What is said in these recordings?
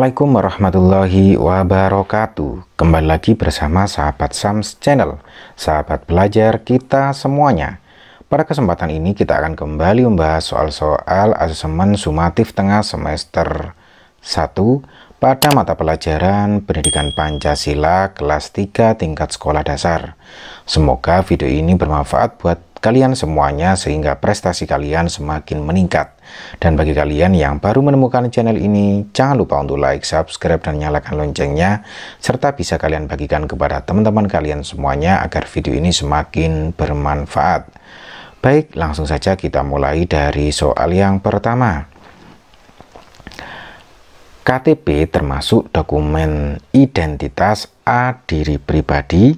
Assalamualaikum warahmatullahi wabarakatuh Kembali lagi bersama sahabat SAMS Channel Sahabat belajar kita semuanya Pada kesempatan ini kita akan kembali membahas soal-soal asesmen sumatif tengah semester 1 Pada mata pelajaran pendidikan Pancasila kelas 3 tingkat sekolah dasar Semoga video ini bermanfaat buat kalian semuanya sehingga prestasi kalian semakin meningkat. Dan bagi kalian yang baru menemukan channel ini, jangan lupa untuk like, subscribe, dan nyalakan loncengnya, serta bisa kalian bagikan kepada teman-teman kalian semuanya agar video ini semakin bermanfaat. Baik, langsung saja kita mulai dari soal yang pertama. KTP termasuk dokumen identitas A. Diri pribadi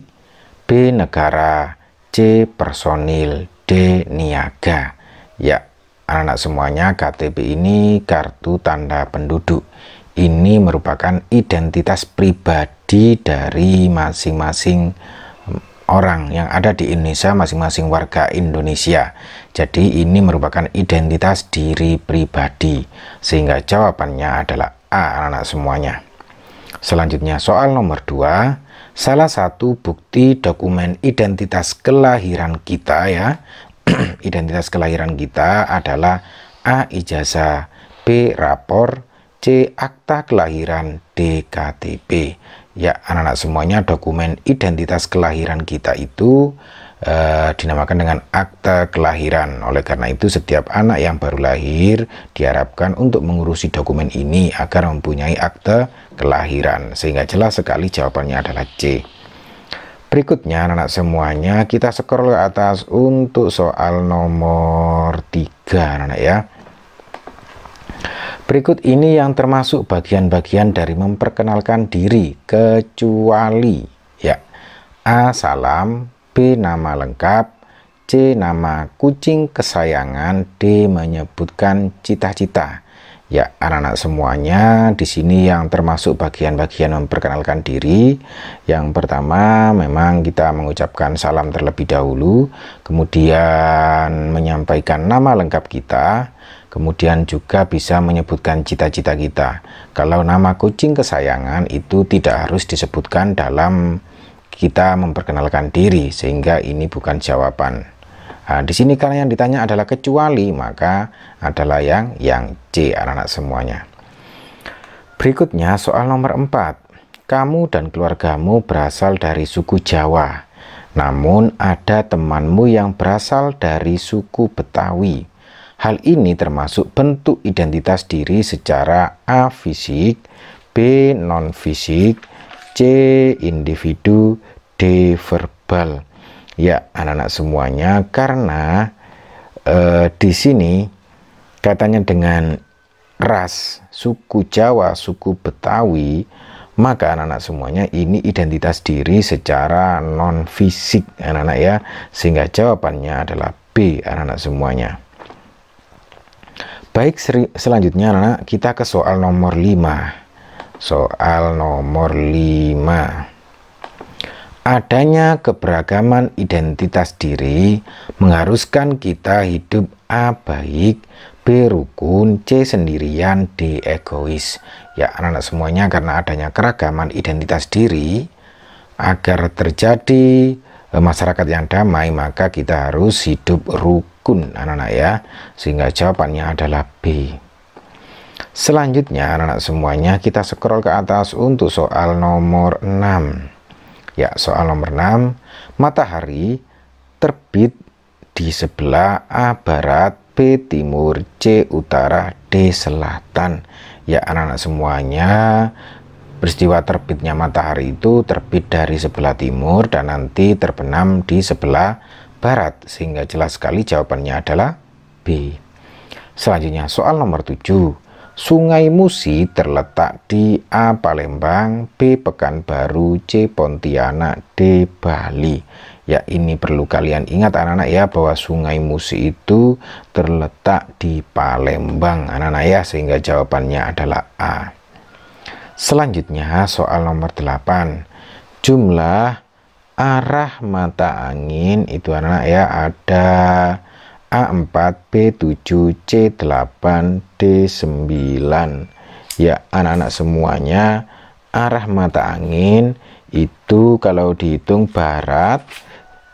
B. Negara C. Personil D. Niaga Ya, anak-anak semuanya KTP ini kartu tanda penduduk Ini merupakan identitas pribadi dari masing-masing mm, orang yang ada di Indonesia masing-masing warga Indonesia. Jadi ini merupakan identitas diri pribadi. Sehingga jawabannya adalah A anak-anak semuanya. Selanjutnya soal nomor 2 salah satu bukti dokumen identitas kelahiran kita ya. identitas kelahiran kita adalah A. Ijazah B. Rapor C. Akta kelahiran D. KTP ya anak-anak semuanya dokumen identitas kelahiran kita itu Eh, dinamakan dengan akta kelahiran. Oleh karena itu, setiap anak yang baru lahir diharapkan untuk mengurusi dokumen ini agar mempunyai akta kelahiran. Sehingga jelas sekali jawabannya adalah C. Berikutnya, anak-anak semuanya, kita scroll ke atas untuk soal nomor 3, anak-anak ya. Berikut ini yang termasuk bagian-bagian dari memperkenalkan diri, kecuali ya A. Salam B. Nama lengkap C. Nama kucing kesayangan D. Menyebutkan cita-cita Ya, anak-anak semuanya di sini yang termasuk bagian-bagian memperkenalkan diri. Yang pertama, memang kita mengucapkan salam terlebih dahulu, kemudian menyampaikan nama lengkap kita, kemudian juga bisa menyebutkan cita-cita kita. Kalau nama kucing kesayangan itu tidak harus disebutkan dalam kita memperkenalkan diri sehingga ini bukan jawaban. Nah, di sini karena yang ditanya adalah kecuali maka adalah yang yang C anak-anak semuanya. Berikutnya soal nomor 4. Kamu dan keluargamu berasal dari suku Jawa. Namun ada temanmu yang berasal dari suku Betawi. Hal ini termasuk bentuk identitas diri secara A fisik, B non fisik, C individu, D verbal. Ya, anak-anak semuanya karena eh, di sini katanya dengan ras, suku Jawa, suku Betawi, maka anak-anak semuanya ini identitas diri secara non fisik anak-anak ya. Sehingga jawabannya adalah B anak-anak semuanya. Baik, selanjutnya anak-anak kita ke soal nomor 5. Soal nomor 5 Adanya keberagaman identitas diri mengharuskan kita hidup A. Baik, B. Rukun, C. Sendirian, D. Egois Ya anak-anak semuanya karena adanya keragaman identitas diri Agar terjadi eh, masyarakat yang damai maka kita harus hidup rukun anak-anak ya Sehingga jawabannya adalah B Selanjutnya anak-anak semuanya kita scroll ke atas untuk soal nomor 6. Ya, soal nomor 6, matahari terbit di sebelah A barat, B timur, C utara, D selatan. Ya, anak-anak semuanya, peristiwa terbitnya matahari itu terbit dari sebelah timur dan nanti terbenam di sebelah barat sehingga jelas sekali jawabannya adalah B. Selanjutnya soal nomor 7 Sungai Musi terletak di A. Palembang, B. Pekanbaru, C. Pontianak, D. Bali. Ya ini perlu kalian ingat anak-anak ya bahwa Sungai Musi itu terletak di Palembang anak-anak ya sehingga jawabannya adalah A. Selanjutnya soal nomor 8. Jumlah arah mata angin itu anak-anak ya ada A4, B7, C8, D9. Ya, anak-anak semuanya, arah mata angin itu kalau dihitung barat,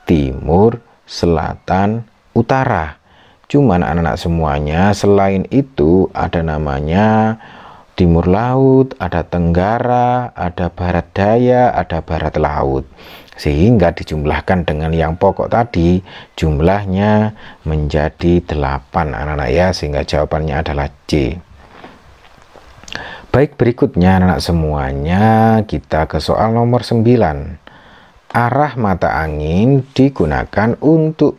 timur, selatan, utara. Cuman anak-anak semuanya, selain itu ada namanya timur laut, ada tenggara, ada barat daya, ada barat laut. Sehingga dijumlahkan dengan yang pokok tadi, jumlahnya menjadi 8 anak-anak ya, sehingga jawabannya adalah C. Baik berikutnya anak-anak semuanya, kita ke soal nomor 9. Arah mata angin digunakan untuk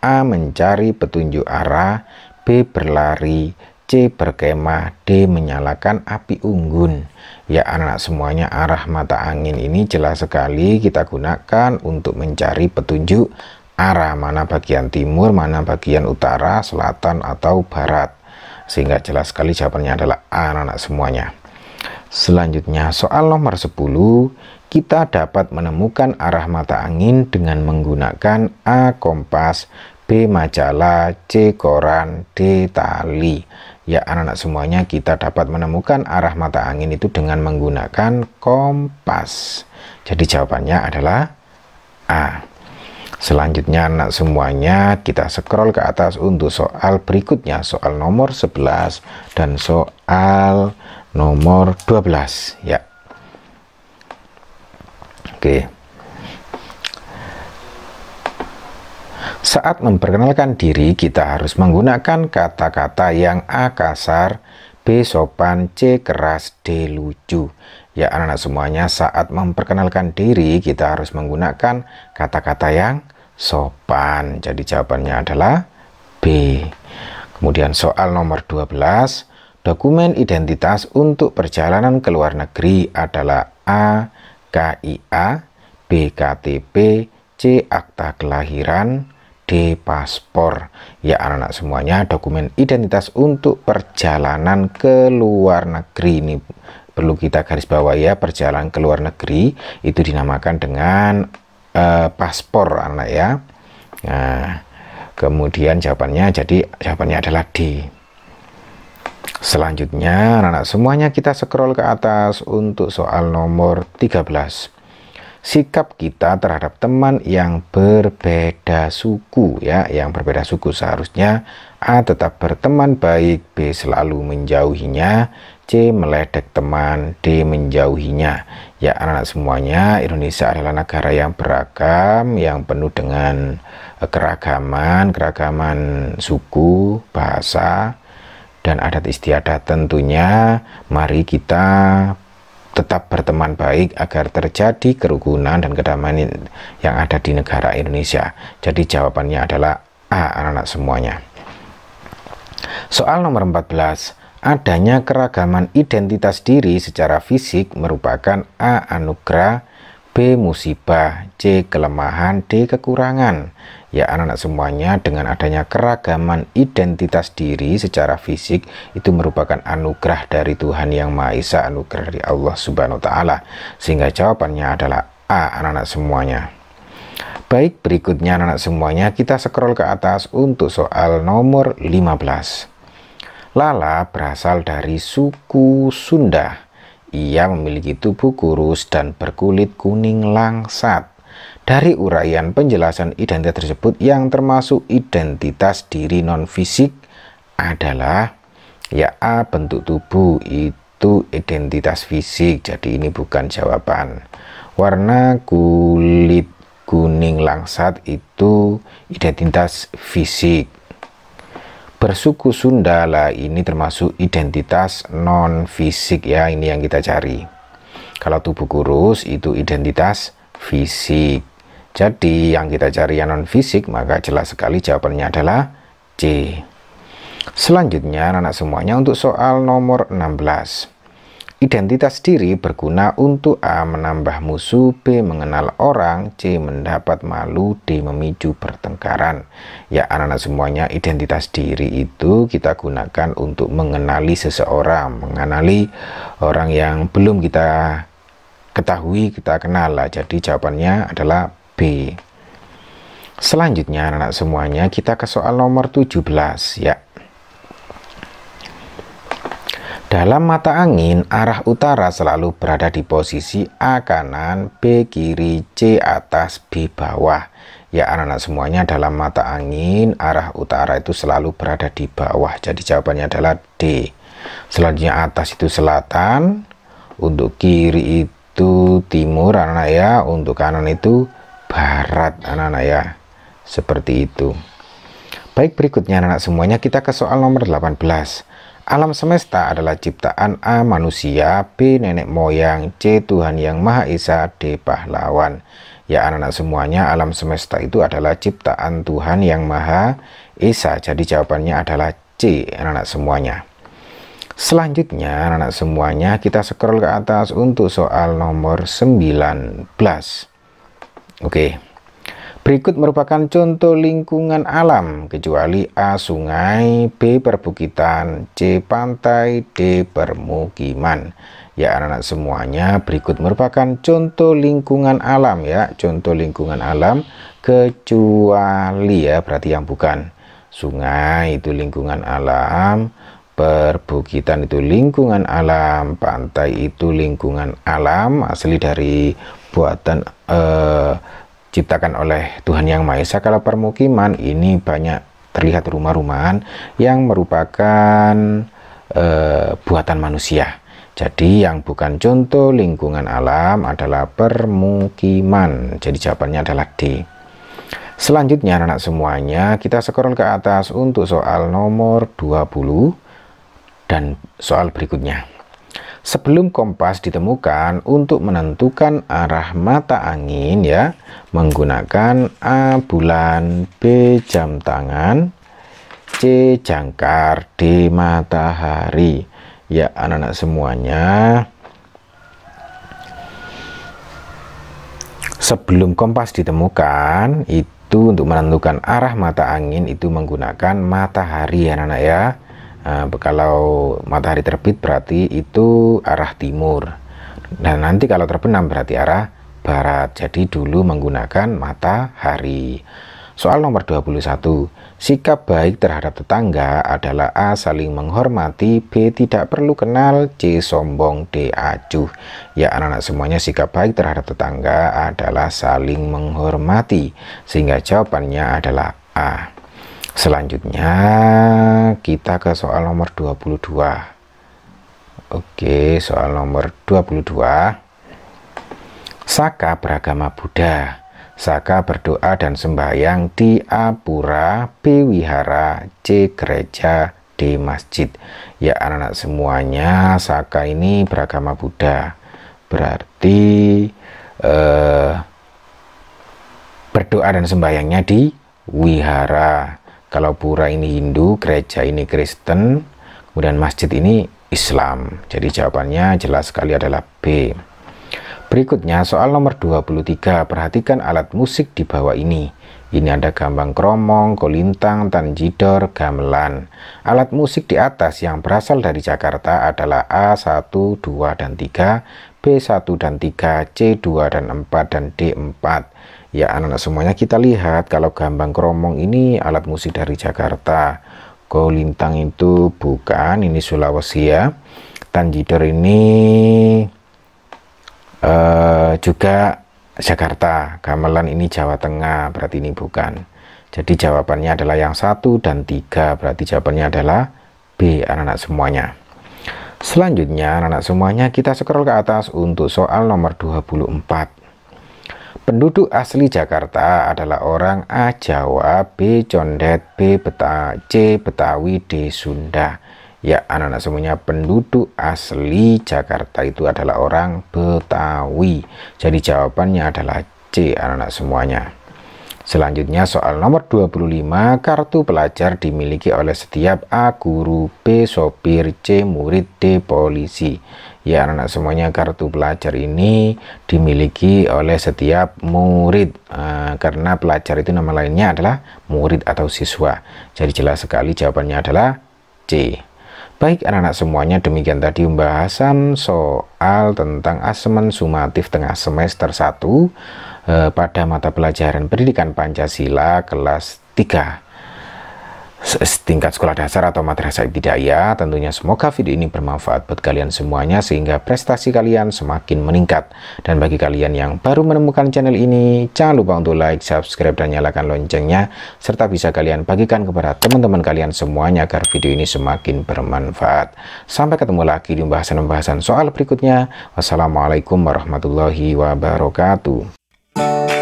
A. Mencari petunjuk arah, B. Berlari, C. Berkemah D. Menyalakan api unggun Ya anak semuanya arah mata angin ini jelas sekali kita gunakan untuk mencari petunjuk arah mana bagian timur, mana bagian utara, selatan, atau barat sehingga jelas sekali jawabannya adalah anak-anak semuanya. Selanjutnya soal nomor 10, kita dapat menemukan arah mata angin dengan menggunakan A kompas, B majalah, C koran, D tali. Ya anak-anak semuanya kita dapat menemukan arah mata angin itu dengan menggunakan kompas. Jadi jawabannya adalah A. Selanjutnya anak semuanya kita scroll ke atas untuk soal berikutnya, soal nomor 11 dan soal nomor 12 ya. Oke. Okay. Saat memperkenalkan diri, kita harus menggunakan kata-kata yang A kasar, B sopan, C keras, D lucu. Ya anak-anak semuanya, saat memperkenalkan diri, kita harus menggunakan kata-kata yang sopan. Jadi jawabannya adalah B. Kemudian soal nomor 12, Dokumen identitas untuk perjalanan ke luar negeri adalah A. KIA, B. KTP, C. Akta kelahiran, KTP, paspor, ya anak-anak semuanya dokumen identitas untuk perjalanan ke luar negeri ini perlu kita garis bawah ya perjalanan ke luar negeri itu dinamakan dengan uh, paspor anak ya. Nah, kemudian jawabannya jadi jawabannya adalah D. Selanjutnya anak-anak semuanya kita scroll ke atas untuk soal nomor 13 sikap kita terhadap teman yang berbeda suku ya yang berbeda suku seharusnya A tetap berteman baik B selalu menjauhinya C meledek teman D menjauhinya ya anak-anak semuanya Indonesia adalah negara yang beragam yang penuh dengan eh, keragaman keragaman suku bahasa dan adat istiadat tentunya mari kita tetap berteman baik agar terjadi kerukunan dan kedamaian yang ada di negara Indonesia. Jadi jawabannya adalah A anak-anak semuanya. Soal nomor 14, adanya keragaman identitas diri secara fisik merupakan A anugerah, B musibah, C kelemahan, D kekurangan ya anak-anak semuanya dengan adanya keragaman identitas diri secara fisik itu merupakan anugerah dari Tuhan yang Maha Esa anugerah dari Allah Subhanahu wa taala sehingga jawabannya adalah A anak-anak semuanya Baik berikutnya anak-anak semuanya kita scroll ke atas untuk soal nomor 15 Lala berasal dari suku Sunda ia memiliki tubuh kurus dan berkulit kuning langsat dari uraian penjelasan identitas tersebut yang termasuk identitas diri non fisik adalah ya A bentuk tubuh itu identitas fisik jadi ini bukan jawaban warna kulit kuning langsat itu identitas fisik bersuku Sunda lah ini termasuk identitas non fisik ya ini yang kita cari kalau tubuh kurus itu identitas fisik jadi yang kita cari yang non fisik maka jelas sekali jawabannya adalah C. Selanjutnya anak semuanya untuk soal nomor 16. Identitas diri berguna untuk A menambah musuh, B mengenal orang, C mendapat malu, D memicu pertengkaran. Ya anak-anak semuanya identitas diri itu kita gunakan untuk mengenali seseorang, mengenali orang yang belum kita ketahui, kita kenal lah. Jadi jawabannya adalah Selanjutnya anak-anak semuanya kita ke soal nomor 17 ya. Dalam mata angin, arah utara selalu berada di posisi A kanan, B kiri, C atas, B bawah. Ya anak-anak semuanya dalam mata angin, arah utara itu selalu berada di bawah. Jadi jawabannya adalah D. Selanjutnya atas itu selatan, untuk kiri itu timur anak-anak ya, untuk kanan itu barat anak-anak ya seperti itu baik berikutnya anak-anak semuanya kita ke soal nomor 18 alam semesta adalah ciptaan A manusia B nenek moyang C Tuhan yang Maha Esa D pahlawan ya anak-anak semuanya alam semesta itu adalah ciptaan Tuhan yang Maha Esa jadi jawabannya adalah C anak-anak semuanya Selanjutnya, anak-anak semuanya, kita scroll ke atas untuk soal nomor 19. Oke. Berikut merupakan contoh lingkungan alam kecuali A. sungai, B. perbukitan, C. pantai, D. permukiman. Ya anak-anak semuanya berikut merupakan contoh lingkungan alam ya, contoh lingkungan alam kecuali ya berarti yang bukan. Sungai itu lingkungan alam, perbukitan itu lingkungan alam, pantai itu lingkungan alam asli dari buatan eh, ciptakan oleh Tuhan Yang Maha Esa. Kalau permukiman ini banyak terlihat rumah-rumahan yang merupakan eh, buatan manusia. Jadi yang bukan contoh lingkungan alam adalah permukiman. Jadi jawabannya adalah D. Selanjutnya anak anak semuanya, kita scroll ke atas untuk soal nomor 20 dan soal berikutnya sebelum kompas ditemukan untuk menentukan arah mata angin ya menggunakan A bulan B jam tangan C jangkar D matahari ya anak-anak semuanya sebelum kompas ditemukan itu untuk menentukan arah mata angin itu menggunakan matahari ya anak-anak ya Nah, kalau matahari terbit berarti itu arah timur. Dan nanti kalau terbenam berarti arah barat. Jadi dulu menggunakan matahari. Soal nomor 21. Sikap baik terhadap tetangga adalah A. Saling menghormati, B. Tidak perlu kenal, C. Sombong, D. Acuh. Ya anak-anak semuanya sikap baik terhadap tetangga adalah saling menghormati. Sehingga jawabannya adalah A. Selanjutnya kita ke soal nomor 22. Oke, soal nomor 22. Saka beragama Buddha. Saka berdoa dan sembahyang di apura, B wihara, C gereja, D masjid. Ya anak-anak semuanya, Saka ini beragama Buddha. Berarti eh, berdoa dan sembahyangnya di wihara. Kalau pura ini Hindu, gereja ini Kristen, kemudian masjid ini Islam. Jadi jawabannya jelas sekali adalah B. Berikutnya soal nomor 23, perhatikan alat musik di bawah ini. Ini ada gambang kromong, kolintang, tanjidor, gamelan. Alat musik di atas yang berasal dari Jakarta adalah A1, 2, dan 3, B1 dan 3, C2 dan 4, dan D4. Ya anak-anak semuanya kita lihat kalau gambang kromong ini alat musik dari Jakarta. Golintang itu bukan, ini Sulawesi ya. Tanjidor ini uh, juga Jakarta. Gamelan ini Jawa Tengah, berarti ini bukan. Jadi jawabannya adalah yang satu dan tiga, berarti jawabannya adalah B anak-anak semuanya. Selanjutnya anak-anak semuanya kita scroll ke atas untuk soal nomor 24. Penduduk asli Jakarta adalah orang A. Jawa, B. Condet, B. Beta, C. Betawi, D. Sunda. Ya, anak-anak semuanya penduduk asli Jakarta itu adalah orang Betawi. Jadi jawabannya adalah C, anak-anak semuanya. Selanjutnya soal nomor 25, kartu pelajar dimiliki oleh setiap A guru, B sopir, C murid, D polisi ya anak anak semuanya kartu pelajar ini dimiliki oleh setiap murid e, karena pelajar itu nama lainnya adalah murid atau siswa jadi jelas sekali jawabannya adalah C Baik anak-anak semuanya demikian tadi pembahasan soal tentang asesmen sumatif tengah semester 1 eh, pada mata pelajaran pendidikan Pancasila kelas 3 tingkat sekolah dasar atau madrasah ibtidaiyah. Tentunya semoga video ini bermanfaat buat kalian semuanya sehingga prestasi kalian semakin meningkat. Dan bagi kalian yang baru menemukan channel ini, jangan lupa untuk like, subscribe, dan nyalakan loncengnya. Serta bisa kalian bagikan kepada teman-teman kalian semuanya agar video ini semakin bermanfaat. Sampai ketemu lagi di pembahasan-pembahasan soal berikutnya. Wassalamualaikum warahmatullahi wabarakatuh.